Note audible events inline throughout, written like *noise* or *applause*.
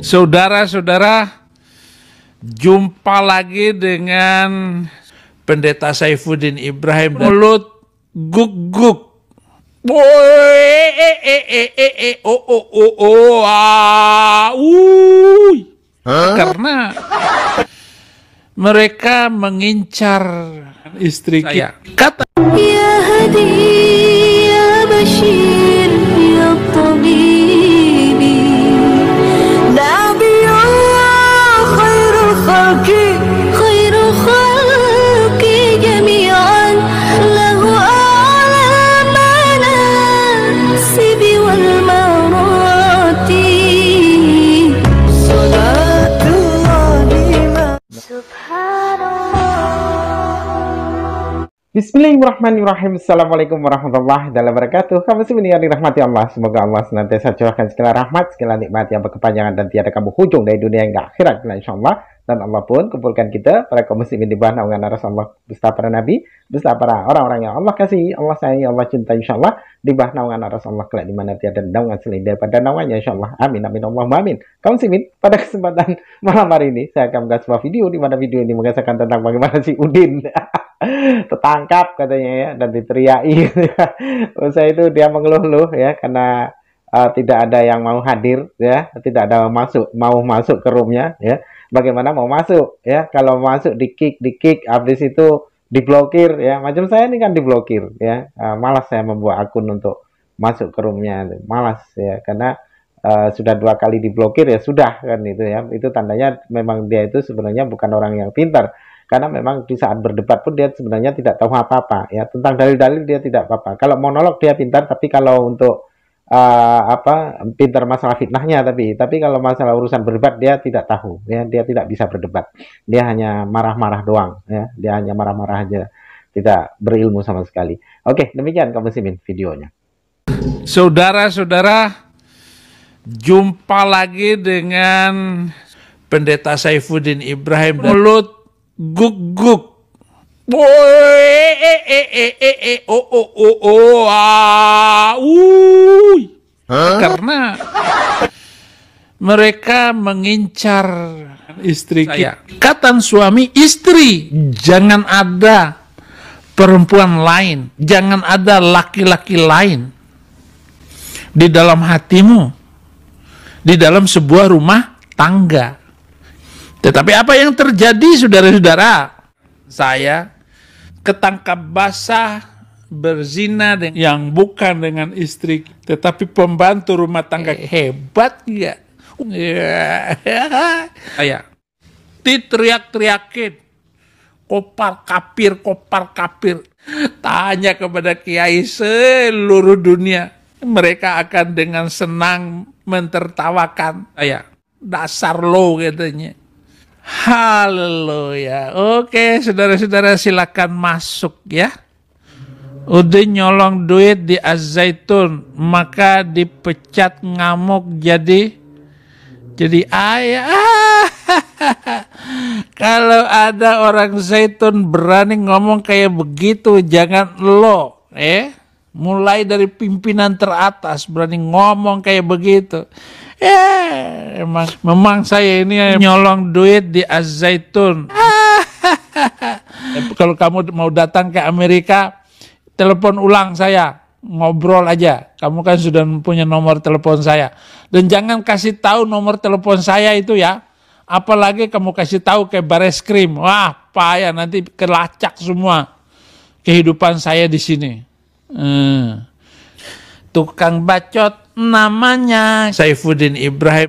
Saudara-saudara, jumpa lagi dengan Pendeta Saifuddin Ibrahim. Mulut guk guguk. Karena mereka mengincar istri saya. Bismillahirrahmanirrahim. Assalamualaikum warahmatullahi wabarakatuh. Kamu semuanya yang dirahmati Allah. Semoga Allah senantiasa curahkan segala rahmat, segala nikmat yang berkepanjangan dan tiada kamu hujung dari dunia yang gak akhirat. Insyaallah. insya Dan Allah pun kumpulkan kita, para kaum muslimin di bawah naungan Rasulullah Allah, beserta para nabi, beserta para orang-orang yang Allah kasih, Allah sayangi, Allah cinta, insyaallah Di bawah naungan Rasulullah kelak di mana tiada naungan selain daripada naungannya, insyaallah. Amin, amin, Allahumma amin. Kaum muslimin, pada kesempatan *laughs* malam hari ini, saya akan membuat sebuah video, di mana video ini mengisahkan tentang bagaimana si Udin. *laughs* tertangkap katanya ya dan diteriaki gitu *laughs* Usai itu dia mengeluh-luh ya karena uh, tidak ada yang mau hadir ya, tidak ada masuk mau masuk ke roomnya ya. Bagaimana mau masuk ya? Kalau masuk di kick, di kick habis itu diblokir ya. Macam saya ini kan diblokir ya. Uh, malas saya membuat akun untuk masuk ke roomnya, malas ya karena Uh, sudah dua kali diblokir ya sudah kan itu ya itu tandanya memang dia itu sebenarnya bukan orang yang pintar karena memang di saat berdebat pun dia sebenarnya tidak tahu apa-apa ya tentang dalil-dalil dia tidak apa-apa kalau monolog dia pintar tapi kalau untuk uh, apa pintar masalah fitnahnya tapi tapi kalau masalah urusan berdebat dia tidak tahu ya dia tidak bisa berdebat dia hanya marah-marah doang ya dia hanya marah-marah aja tidak berilmu sama sekali oke demikian kamu simin videonya saudara-saudara jumpa lagi dengan pendeta Saifuddin Ibrahim Mulut guk guk Boy, eh, eh, eh, eh, eh, oh, oh, oh, oh, ah, Karena mereka mengincar istri Saya. kita. suami istri, jangan ada perempuan lain, jangan ada laki-laki lain di dalam hatimu, di dalam sebuah rumah tangga. Tetapi ya, apa yang terjadi saudara-saudara? Saya ketangkap basah berzina dengan, yang bukan dengan istri tetapi pembantu rumah tangga eh. hebat *laughs* ya ya teriak teriakin kopar kapir kopar kapir tanya kepada kiai seluruh dunia mereka akan dengan senang mentertawakan ayah dasar lo katanya Halo ya, Oke, saudara-saudara silakan masuk ya. Udah nyolong duit di azzaitun, maka dipecat ngamuk jadi jadi ayah. *laughs* Kalau ada orang Zaitun berani ngomong kayak begitu, jangan lo, eh. Mulai dari pimpinan teratas berani ngomong kayak begitu Eh, emang memang saya ini nyolong duit di Az-Zaitun. *laughs* Kalau kamu mau datang ke Amerika, telepon ulang saya, ngobrol aja. Kamu kan sudah punya nomor telepon saya. Dan jangan kasih tahu nomor telepon saya itu ya. Apalagi kamu kasih tahu ke bares krim. Wah, payah nanti kelacak semua kehidupan saya di sini. Hmm. Tukang bacot namanya Saifuddin Ibrahim.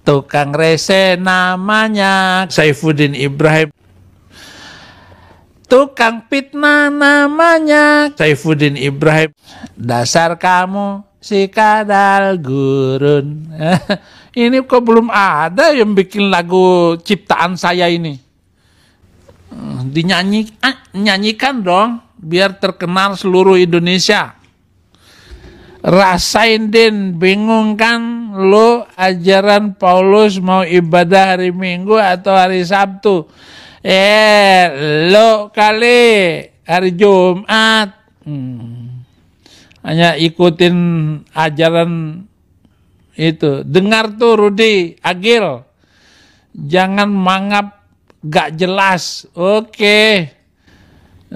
Tukang rese namanya Saifuddin Ibrahim. Tukang fitnah namanya Saifuddin Ibrahim. Dasar kamu si kadal gurun. *laughs* ini kok belum ada yang bikin lagu ciptaan saya ini. Dinyanyi, ah, nyanyikan dong biar terkenal seluruh Indonesia rasain din bingung kan lo ajaran Paulus mau ibadah hari Minggu atau hari Sabtu eh lo kali hari Jumat hmm. hanya ikutin ajaran itu dengar tuh Rudi Agil jangan mangap gak jelas oke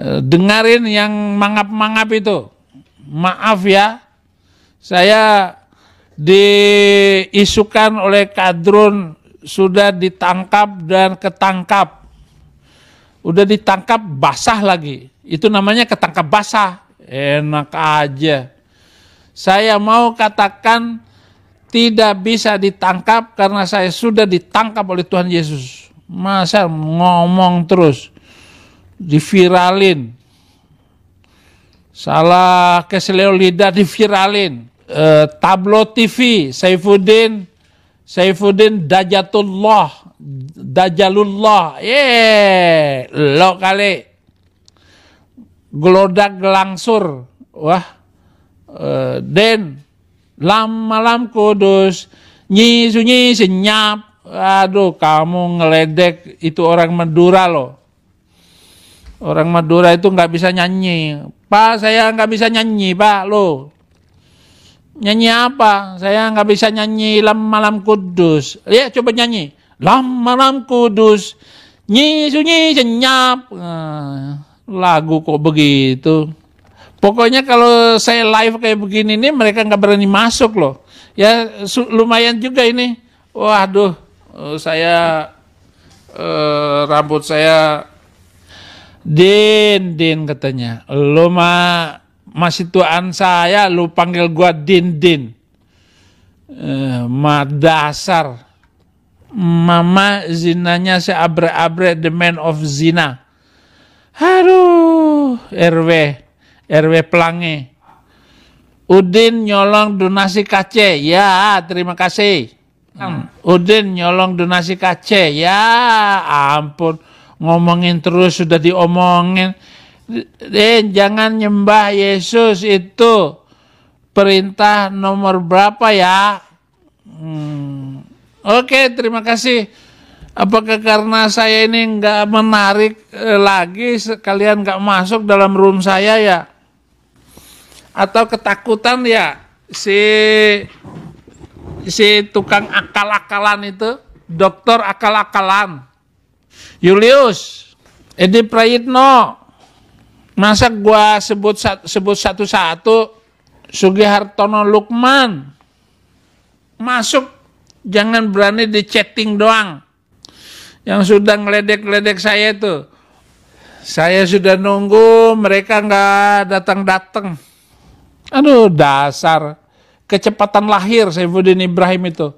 eh, dengarin yang mangap-mangap itu maaf ya saya diisukan oleh kadrun sudah ditangkap dan ketangkap. Udah ditangkap basah lagi. Itu namanya ketangkap basah. Enak aja. Saya mau katakan tidak bisa ditangkap karena saya sudah ditangkap oleh Tuhan Yesus. Masa ngomong terus. Diviralin. Salah keselio lidah diviralin Eh, Tablo TV Saifuddin Saifuddin Dajatullah Dajalullah ye lo kali gelodak gelangsur, wah eh, den lam malam kudus Nyi sunyi senyap, aduh kamu ngeledek itu orang Madura loh orang Madura itu nggak bisa nyanyi pak saya nggak bisa nyanyi pak lo Nyanyi apa? Saya nggak bisa nyanyi Lam Malam Kudus. Ya, coba nyanyi. Lam Malam Kudus. Nyi sunyi senyap. Nah, lagu kok begitu. Pokoknya kalau saya live kayak begini nih mereka nggak berani masuk loh. Ya lumayan juga ini. Waduh, eh, saya eh, rambut saya Din, Din katanya. Lumah masih tuaan saya lu panggil gua Din Din. Eh, ma dasar. Mama zinanya seabre-abre the man of zina. Aduh, RW, RW Pelangi. Udin nyolong donasi KC, ya terima kasih. Hmm. Udin nyolong donasi KC, ya ampun. Ngomongin terus sudah diomongin eh jangan nyembah Yesus itu perintah nomor berapa ya? Hmm. Oke, okay, terima kasih. Apakah karena saya ini nggak menarik eh, lagi, kalian nggak masuk dalam room saya ya? Atau ketakutan ya si si tukang akal-akalan itu, dokter akal-akalan, Julius, Edi Prayitno, Masa gua sebut sebut satu-satu Sugihartono Lukman masuk jangan berani di chatting doang. Yang sudah ngeledek-ledek saya itu. Saya sudah nunggu, mereka nggak datang-datang. Aduh, dasar. Kecepatan lahir Saifuddin Ibrahim itu.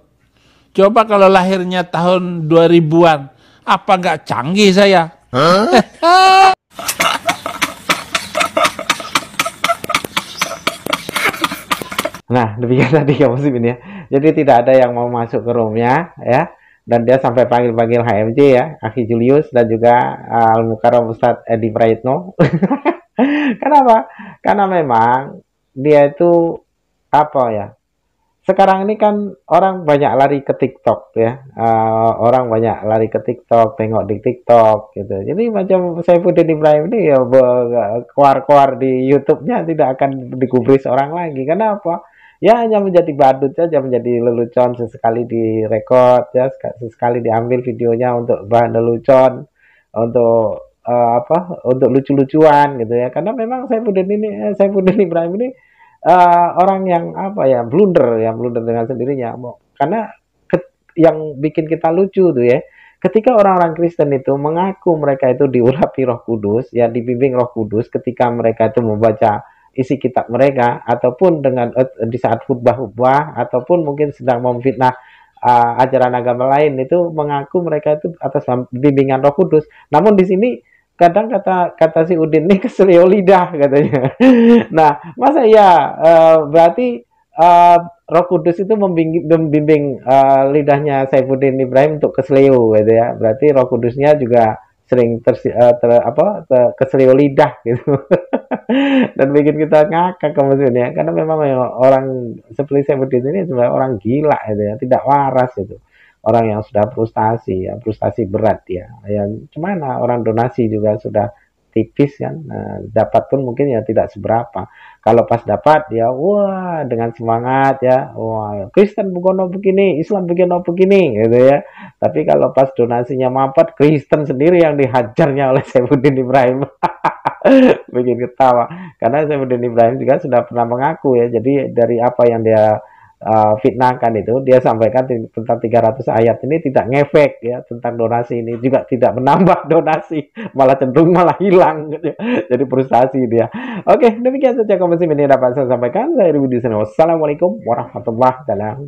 Coba kalau lahirnya tahun 2000-an, apa nggak canggih saya? Huh? *laughs* Nah, demikian *laughs* tadi ya muslim ya. Jadi tidak ada yang mau masuk ke roomnya ya. Dan dia sampai panggil-panggil HMJ ya, Aki Julius dan juga uh, eh, Al Mukarram Ustadz Edi Prayitno. *laughs* Kenapa? Karena memang dia itu apa ya? Sekarang ini kan orang banyak lari ke TikTok ya, uh, orang banyak lari ke TikTok, tengok di TikTok gitu. Jadi macam saya Saifuddin Ibrahim ini ya keluar-keluar di YouTube-nya tidak akan dikubris orang lagi. Kenapa? ya hanya menjadi badut saja menjadi lelucon sesekali di direkod ya sesekali diambil videonya untuk bahan lelucon untuk uh, apa untuk lucu-lucuan gitu ya karena memang saya pun ini eh, saya ini Ibrahim ini uh, orang yang apa ya blunder ya blunder dengan sendirinya karena ke, yang bikin kita lucu tuh ya ketika orang-orang Kristen itu mengaku mereka itu diurapi Roh Kudus ya dibimbing Roh Kudus ketika mereka itu membaca isi kitab mereka ataupun dengan eh, di saat khutbah-khutbah ataupun mungkin sedang memfitnah uh, ajaran agama lain itu mengaku mereka itu atas bimbingan Roh Kudus. Namun di sini kadang kata kata si Udin ini *laughs* keselio lidah katanya. *laughs* nah, masa ya uh, berarti uh, Roh Kudus itu membimbing, membimbing uh, lidahnya Saifuddin Ibrahim untuk keselio gitu ya. Berarti Roh Kudusnya juga sering ter, eh, ter apa ter, keseriu lidah gitu *laughs* dan bikin kita ngakak kemudian karena memang eh, orang seperti saya berdiri ini sebenarnya orang gila itu ya tidak waras itu orang yang sudah frustasi ya frustasi berat ya yang cuman nah, orang donasi juga sudah tipis kan nah, dapat pun mungkin ya tidak seberapa kalau pas dapat ya wah dengan semangat ya wah Kristen bukan begini Islam bikin begini gitu ya tapi kalau pas donasinya mampet Kristen sendiri yang dihajarnya oleh Saifuddin Ibrahim *laughs* bikin ketawa karena Saifuddin Ibrahim juga sudah pernah mengaku ya jadi dari apa yang dia uh, eh, fitnahkan itu dia sampaikan tentang 300 ayat ini tidak ngefek ya tentang donasi ini juga tidak menambah *laughs* donasi malah cenderung malah hilang gitu. jadi frustasi dia oke demikian saja komisi ini dapat saya sampaikan saya Rudi Seno wassalamualaikum warahmatullahi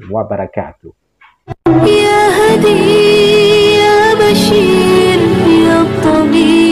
wabarakatuh ya hadi ya bashir ya tabib